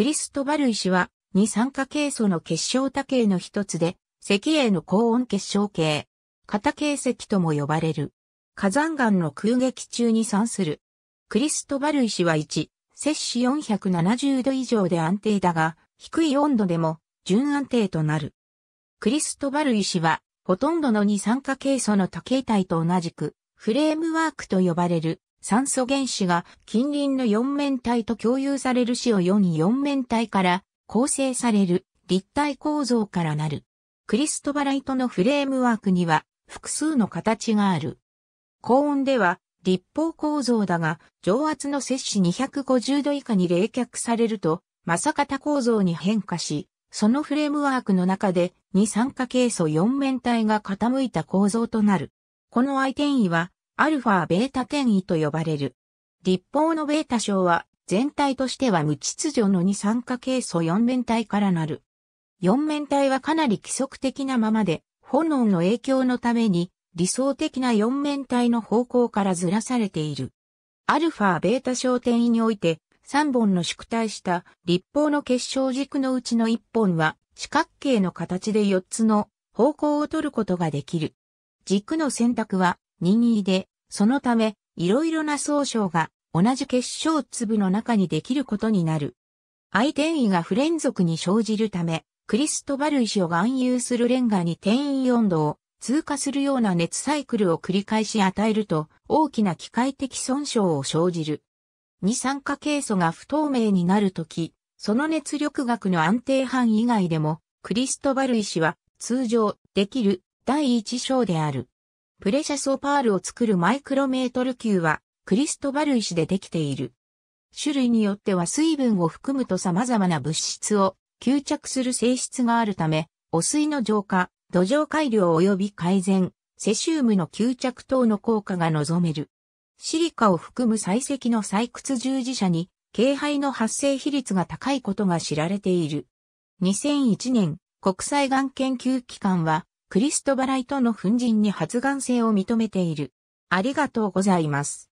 クリストバル石は、二酸化ケイ素の結晶多形の一つで、石英の高温結晶系、型形石とも呼ばれる。火山岩の空撃中に産する。クリストバル石は1、摂氏470度以上で安定だが、低い温度でも純安定となる。クリストバル石は、ほとんどの二酸化ケイ素の多形体と同じく、フレームワークと呼ばれる酸素原子が近隣の四面体と共有される死塩4四面体から構成される立体構造からなる。クリストバライトのフレームワークには複数の形がある。高温では立方構造だが、上圧の摂氏250度以下に冷却されると、正方構造に変化し、そのフレームワークの中で二酸化ケイ素4面体が傾いた構造となる。この相転位はアルファベータ転移と呼ばれる。立法のベータ症は、全体としては無秩序の二酸化ケイ素四面体からなる。四面体はかなり規則的なままで、炎の影響のために、理想的な四面体の方向からずらされている。アルファベータ症転移において、3本の縮体した立法の結晶軸のうちの1本は、四角形の形で4つの方向を取ることができる。軸の選択は、任意で、そのため、いろいろな総称が同じ結晶粒の中にできることになる。相転移が不連続に生じるため、クリストバル石を含有するレンガに転移温度を通過するような熱サイクルを繰り返し与えると大きな機械的損傷を生じる。二酸化ケイ素が不透明になるとき、その熱力学の安定範以外でも、クリストバル石は通常できる第一章である。プレシャスオパールを作るマイクロメートル級は、クリストバル石でできている。種類によっては水分を含むと様々な物質を吸着する性質があるため、汚水の浄化、土壌改良及び改善、セシウムの吸着等の効果が望める。シリカを含む採石の採掘従事者に、軽肺の発生比率が高いことが知られている。2001年、国際がん研究機関は、クリストバライトの粉塵に発がん性を認めている。ありがとうございます。